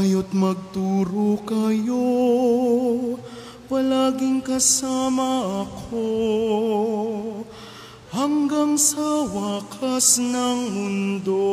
Kayo't magturo kayo, palaging kasama ako, hanggang sa wakas ng mundo.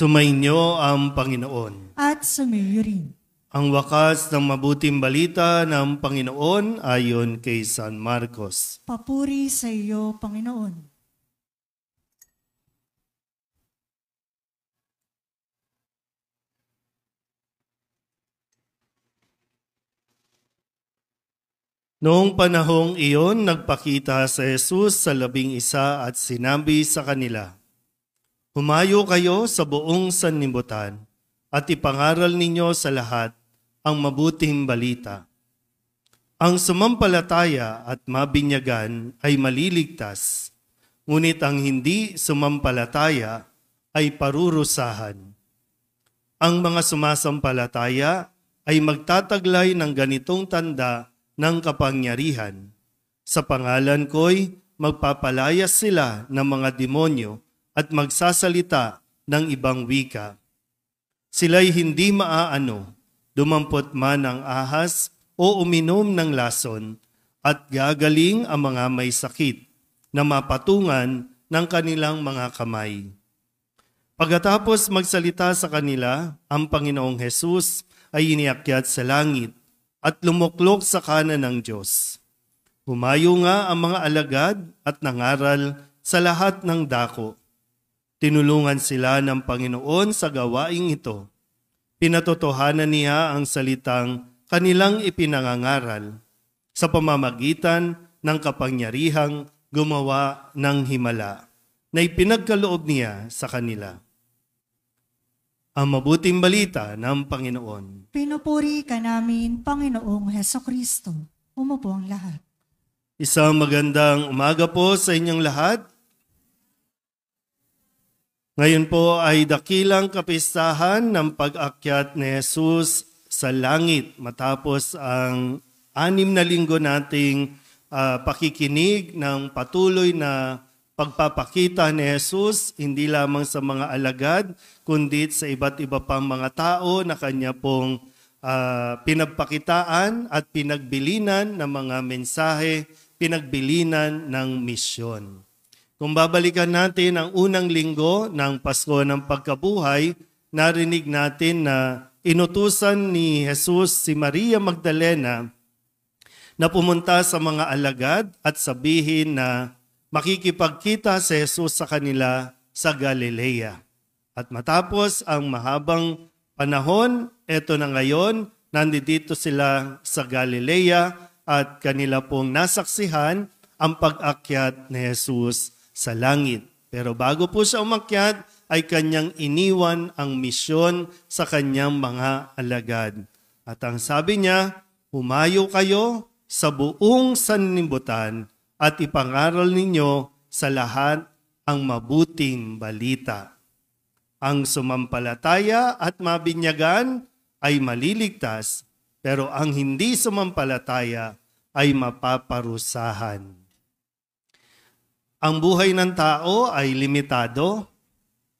Sumainyo ang Panginoon. At sumayo rin. Ang wakas ng mabuting balita ng Panginoon ayon kay San Marcos. Papuri sa iyo, Panginoon. Noong panahong iyon, nagpakita sa Jesus sa labing isa at sinabi sa kanila, Humayo kayo sa buong sanlibutan at ipangaral ninyo sa lahat ang mabuting balita. Ang sumampalataya at mabinyagan ay maliligtas, ngunit ang hindi sumampalataya ay parurusahan. Ang mga sumasampalataya ay magtataglay ng ganitong tanda ng kapangyarihan. Sa pangalan ko'y magpapalayas sila ng mga demonyo at magsasalita ng ibang wika. Sila'y hindi maaano, dumampot man ang ahas o uminom ng lason, at gagaling ang mga may sakit na mapatungan ng kanilang mga kamay. Pagkatapos magsalita sa kanila, ang Panginoong Hesus ay iniakyat sa langit at lumuklok sa kanan ng Diyos. Humayo nga ang mga alagad at nangaral sa lahat ng dako Tinulungan sila ng Panginoon sa gawaing ito. Pinatotohanan niya ang salitang kanilang ipinangangaral sa pamamagitan ng kapangyarihang gumawa ng himala na ipinagkaloob niya sa kanila. Ang mabuting balita ng Panginoon. Pinupuri ka namin, Panginoong Heso Kristo. Umupo ang lahat. Isang magandang umaga po sa inyong lahat. Ngayon po ay dakilang kapistahan ng pag-akyat ni Jesus sa langit matapos ang anim na linggo nating uh, pakikinig ng patuloy na pagpapakita ni Jesus hindi lamang sa mga alagad kundi sa iba't iba pang mga tao na kanya pong uh, pinagpakitaan at pinagbilinan ng mga mensahe, pinagbilinan ng misyon. Kung babalikan natin ang unang linggo ng Pasko ng Pagkabuhay, narinig natin na inutusan ni Jesus si Maria Magdalena na pumunta sa mga alagad at sabihin na makikipagkita si Jesus sa kanila sa Galilea. At matapos ang mahabang panahon, eto na ngayon, nandito sila sa Galilea at kanila pong nasaksihan ang pag-akyat ni Jesus sa langit. Pero bago po sa umakyat, ay kanyang iniwan ang misyon sa kanyang mga alagad. At ang sabi niya, Humayo kayo sa buong sanlibutan at ipangaral ninyo sa lahat ang mabuting balita. Ang sumampalataya at mabinyagan ay maliligtas, pero ang hindi sumampalataya ay mapaparusahan. Ang buhay ng tao ay limitado,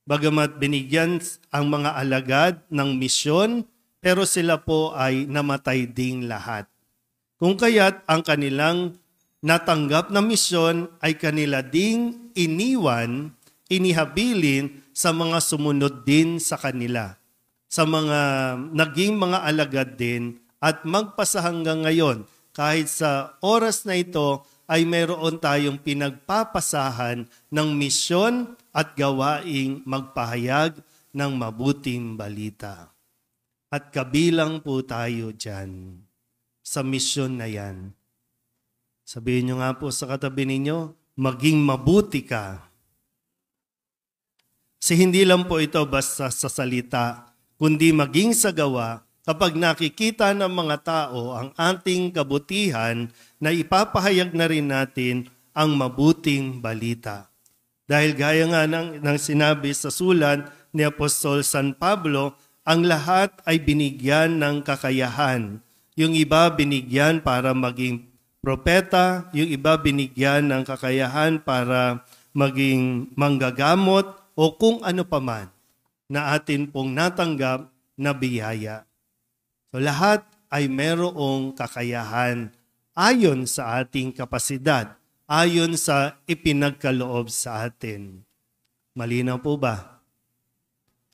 bagamat binigyan ang mga alagad ng misyon, pero sila po ay namatay ding lahat. Kung kaya't ang kanilang natanggap na misyon ay kanila ding iniwan, inihabilin sa mga sumunod din sa kanila, sa mga naging mga alagad din at magpasa hanggang ngayon kahit sa oras na ito ay mayroon tayong pinagpapasahan ng misyon at gawaing magpahayag ng mabuting balita. At kabilang po tayo dyan sa misyon na yan. Sabihin nyo nga po sa katabi ninyo, maging mabuti ka. Si hindi lang po ito basta sa salita, kundi maging sa gawa kapag nakikita ng mga tao ang ating kabutihan na ipapahayag na rin natin ang mabuting balita. Dahil gaya nga ng, ng sinabi sa sulat ni Apostol San Pablo, ang lahat ay binigyan ng kakayahan. Yung iba binigyan para maging propeta, yung iba binigyan ng kakayahan para maging manggagamot o kung ano paman na atin pong natanggap na biyaya. So lahat ay merong kakayahan ayon sa ating kapasidad, ayon sa ipinagkaloob sa atin. Malinaw po ba?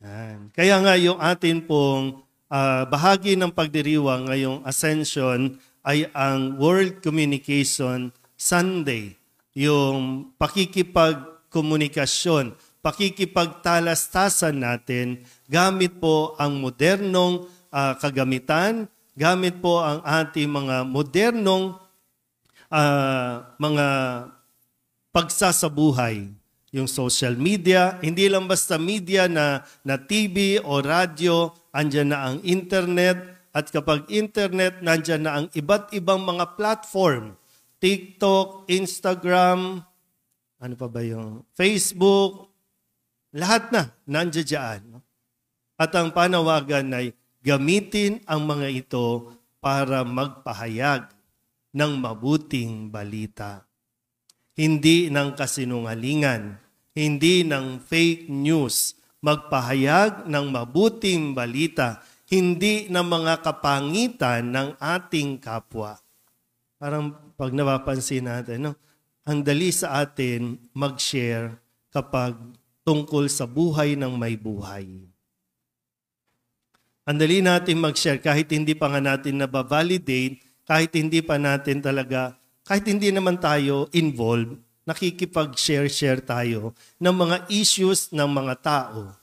Yan. Kaya nga yung atin pong uh, bahagi ng pagdiriwa ngayong Ascension ay ang World Communication Sunday, yung pakikipagkomunikasyon, pakikipagtalastasan natin gamit po ang modernong uh, kagamitan gamit po ang ating mga modernong uh, mga pagsasabuhay. Yung social media, hindi lang basta media na, na TV o radyo, andyan na ang internet. At kapag internet, nandyan na ang iba't ibang mga platform. TikTok, Instagram, ano pa ba yung Facebook, lahat na nandiyan. At ang panawagan ay Gamitin ang mga ito para magpahayag ng mabuting balita. Hindi ng kasinungalingan, hindi ng fake news, magpahayag ng mabuting balita, hindi ng mga kapangitan ng ating kapwa. Parang pag napapansin natin, no? ang dali sa atin mag-share kapag tungkol sa buhay ng may buhay. Ang dali natin mag-share kahit hindi pa nga natin nababalidate, kahit hindi pa natin talaga, kahit hindi naman tayo involved, nakikipag-share-share tayo ng mga issues ng mga tao.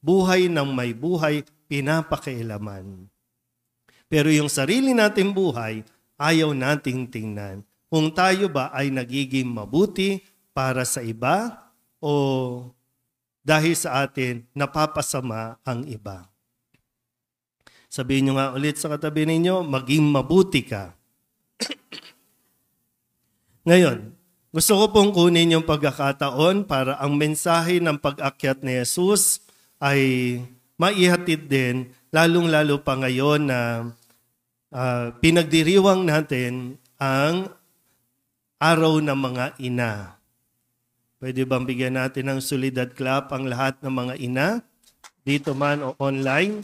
Buhay ng may buhay, pinapakailaman. Pero yung sarili nating buhay, ayaw nating tingnan. Kung tayo ba ay nagiging mabuti para sa iba o dahil sa atin napapasama ang iba. Sabihin nyo nga ulit sa katabi ninyo, maging mabuti ka. Ngayon, gusto ko pong kunin yung pagkakataon para ang mensahe ng pag-akyat ni Jesus ay maihatid din, lalong-lalo pa ngayon na uh, pinagdiriwang natin ang araw ng mga ina. Pwede bang bigyan natin ng solidad clap ang lahat ng mga ina, dito man o online?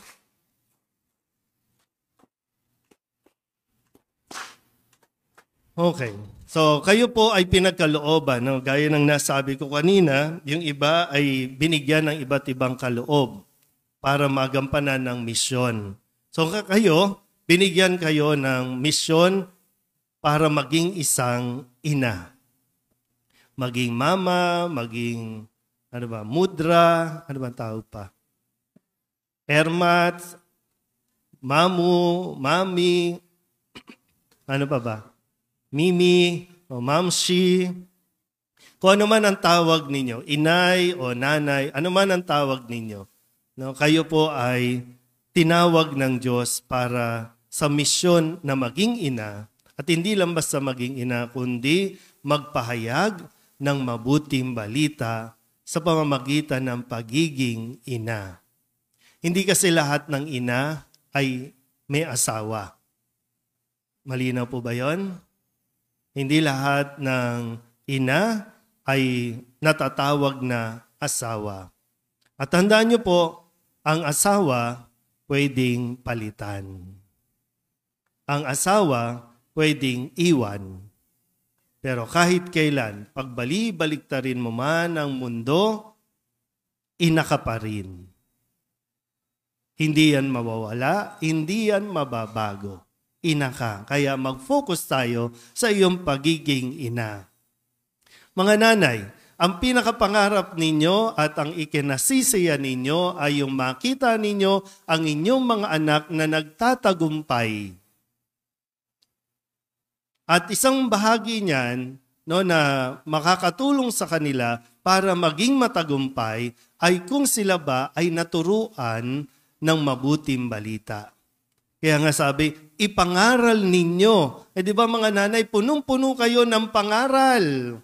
Okay. So, kayo po ay pinagkalooban. No? Gaya ng nasabi ko kanina, yung iba ay binigyan ng iba't ibang kaloob para magampanan ng misyon. So, kayo, binigyan kayo ng misyon para maging isang ina. Maging mama, maging ano ba, mudra, ano ba tao pa? Hermat, mamu, mami, ano pa ba? Mimi o Mamsi, kung ano man ang tawag ninyo, inay o nanay, ano man ang tawag ninyo, no, kayo po ay tinawag ng Diyos para sa misyon na maging ina at hindi lang basta maging ina kundi magpahayag ng mabuting balita sa pamamagitan ng pagiging ina. Hindi kasi lahat ng ina ay may asawa. Malinaw po ba yon? Hindi lahat ng ina ay natatawag na asawa. At tandaan niyo po, ang asawa pwedeng palitan. Ang asawa pwedeng iwan. Pero kahit kailan, pagbali rin mo man ang mundo, ina ka pa rin. Hindi yan mawawala, hindi yan mababago ina ka. Kaya mag-focus tayo sa iyong pagiging ina. Mga nanay, ang pinakapangarap ninyo at ang ikinasisiya ninyo ay yung makita ninyo ang inyong mga anak na nagtatagumpay. At isang bahagi niyan no, na makakatulong sa kanila para maging matagumpay ay kung sila ba ay naturuan ng mabuting balita. Kaya nga sabi, ipangaral ninyo. Eh di ba mga nanay, punong-puno kayo ng pangaral.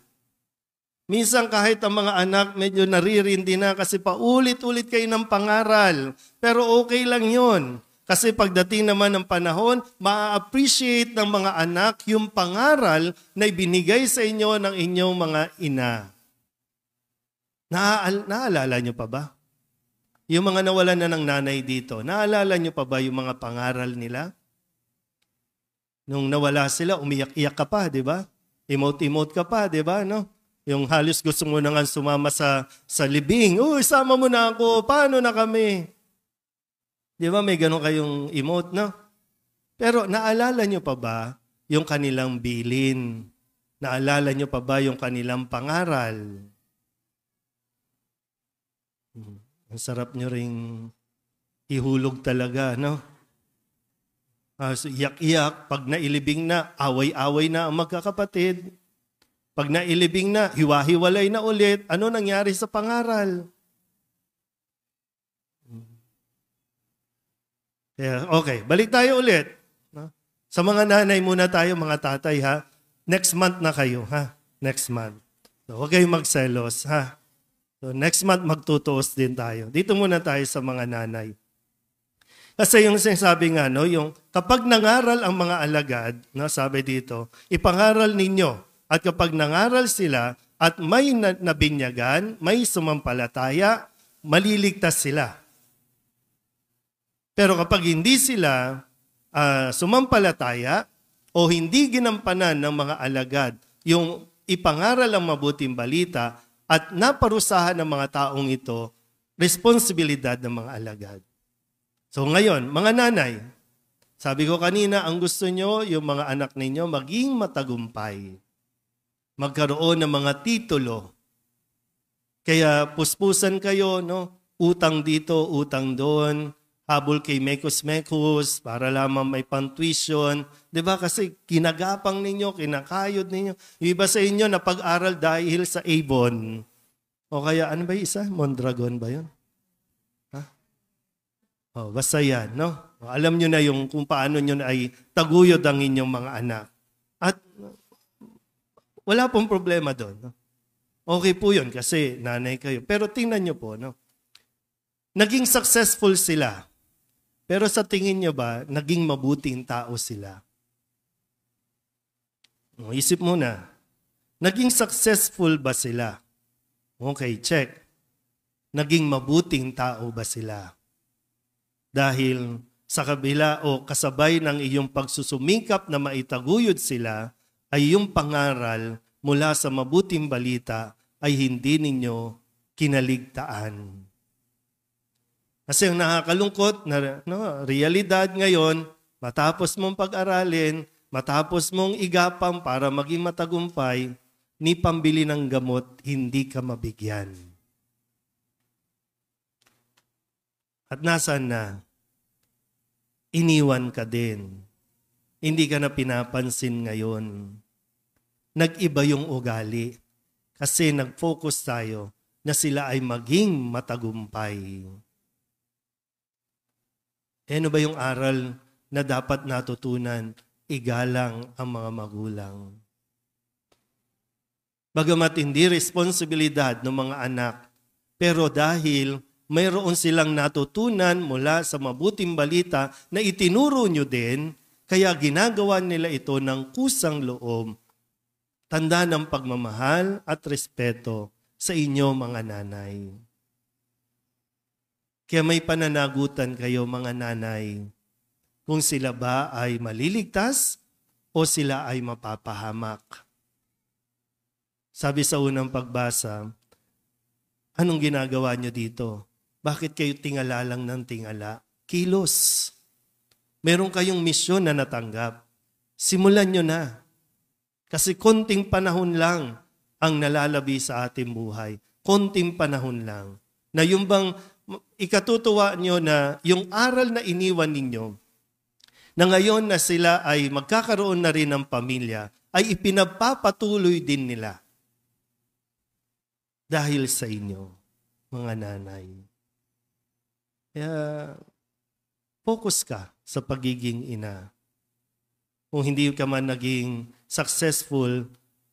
Minsan kahit ang mga anak medyo naririndi na kasi paulit-ulit kayo ng pangaral. Pero okay lang yon Kasi pagdating naman ng panahon, ma-appreciate ng mga anak yung pangaral na ibinigay sa inyo ng inyong mga ina. Na- naalala nyo pa ba? Yung mga nawalan na ng nanay dito, naalala nyo pa ba yung mga pangaral nila? Nung nawala sila, umiyak-iyak ka pa, di ba? Emote-emote ka pa, di ba? No? Yung halos gusto mo na nga sumama sa, sa libing. Uy, sama mo na ako. Paano na kami? Di ba may ganun kayong emote, no? Pero naalala nyo pa ba yung kanilang bilin? Naalala nyo pa ba yung kanilang pangaral? Hmm. Ang sarap nyo ring ihulog talaga, no? Uh, so iyak-iyak, pag nailibing na, away-away na ang magkakapatid. Pag nailibing na, hiwa-hiwalay na ulit, ano nangyari sa pangaral? Yeah, okay, balik tayo ulit. Sa mga nanay muna tayo, mga tatay ha. Next month na kayo ha. Next month. So, huwag kayong magselos ha. So next month, magtutuos din tayo. Dito muna tayo sa mga nanay. Kasi yung sinasabi nga, no, yung kapag nangaral ang mga alagad, no, sabi dito, ipangaral ninyo. At kapag nangaral sila at may nabinyagan, may sumampalataya, maliligtas sila. Pero kapag hindi sila uh, sumampalataya o hindi ginampanan ng mga alagad yung ipangaral ang mabuting balita, at naparusahan ng mga taong ito responsibilidad ng mga alagad. So ngayon, mga nanay, sabi ko kanina, ang gusto nyo, yung mga anak ninyo, maging matagumpay. Magkaroon ng mga titulo. Kaya puspusan kayo, no? Utang dito, utang doon habol kay Mekos-Mekos para lamang may pantuition. ba diba? Kasi kinagapang ninyo, kinakayod ninyo. Yung iba sa inyo na pag-aral dahil sa Avon. O kaya ano ba yung isa? Mondragon ba yun? Ha? O, basta yan, no? O, alam nyo na yung kung paano nyo ay taguyod ang inyong mga anak. At wala pong problema doon. No? Okay po yun kasi nanay kayo. Pero tingnan nyo po, no? Naging successful sila pero sa tingin nyo ba, naging mabuting tao sila? O, isip mo na, naging successful ba sila? Okay, check. Naging mabuting tao ba sila? Dahil sa kabila o kasabay ng iyong pagsusumikap na maitaguyod sila, ay yung pangaral mula sa mabuting balita ay hindi ninyo kinaligtaan. Kasi ang nakakalungkot na no, realidad ngayon, matapos mong pag-aralin, matapos mong igapang para maging matagumpay, ni pambili ng gamot, hindi ka mabigyan. At nasaan na? Iniwan ka din. Hindi ka na pinapansin ngayon. Nag-iba yung ugali. Kasi nag-focus tayo na sila ay maging matagumpay. Eh, ano ba yung aral na dapat natutunan? Igalang ang mga magulang. Bagamat hindi responsibilidad ng mga anak, pero dahil mayroon silang natutunan mula sa mabuting balita na itinuro nyo din, kaya ginagawa nila ito ng kusang loob. Tanda ng pagmamahal at respeto sa inyo mga nanay. Kaya may pananagutan kayo mga nanay kung sila ba ay maliligtas o sila ay mapapahamak. Sabi sa unang pagbasa, anong ginagawa niyo dito? Bakit kayo tingala lang ng tingala? Kilos. Meron kayong misyon na natanggap. Simulan nyo na. Kasi konting panahon lang ang nalalabi sa ating buhay. Konting panahon lang. Na yung bang ikatutuwa nyo na yung aral na iniwan ninyo, na ngayon na sila ay magkakaroon na rin ng pamilya, ay ipinagpapatuloy din nila dahil sa inyo, mga nanay. Kaya, focus ka sa pagiging ina. Kung hindi ka man naging successful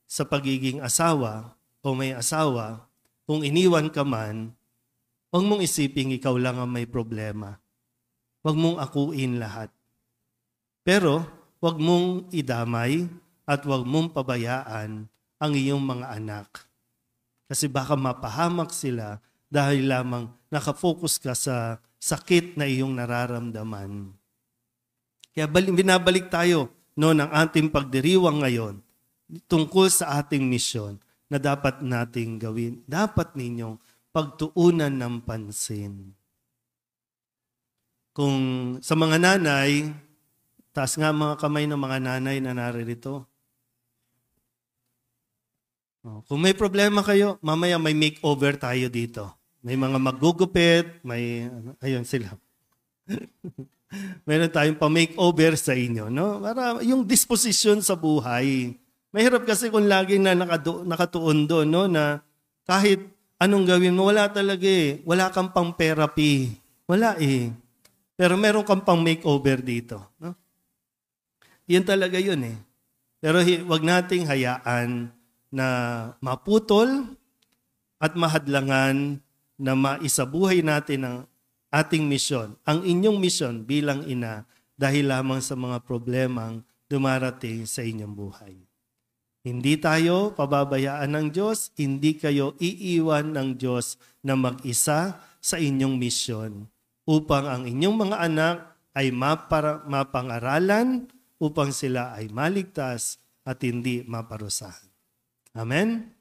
sa pagiging asawa, o may asawa, kung iniwan ka man, Huwag mong isiping ikaw lang ang may problema. Huwag mong akuin lahat. Pero huwag mong idamay at huwag mong pabayaan ang iyong mga anak. Kasi baka mapahamak sila dahil lamang nakafocus ka sa sakit na iyong nararamdaman. Kaya binabalik tayo no, ng ating pagdiriwang ngayon tungkol sa ating misyon na dapat nating gawin. Dapat ninyong pagtuunan ng pansin. Kung sa mga nanay, taas nga mga kamay ng mga nanay na naririto. Oh, kung may problema kayo, mamaya may makeover tayo dito. May mga magugupit, may, ano, ayun sila. Meron tayong pa-makeover sa inyo, no? Para yung disposition sa buhay. Mahirap kasi kung laging na nakatuon doon, no? Na kahit anong gawin mo? Wala talaga eh. Wala kang pang therapy. Wala eh. Pero meron kang pang makeover dito. No? Yan talaga yun eh. Pero wag nating hayaan na maputol at mahadlangan na maisabuhay natin ang ating misyon, ang inyong misyon bilang ina dahil lamang sa mga problemang dumarating sa inyong buhay. Hindi tayo pababayaan ng Diyos, hindi kayo iiwan ng Diyos na mag-isa sa inyong misyon upang ang inyong mga anak ay mapara- mapangaralan upang sila ay maligtas at hindi maparusahan. Amen?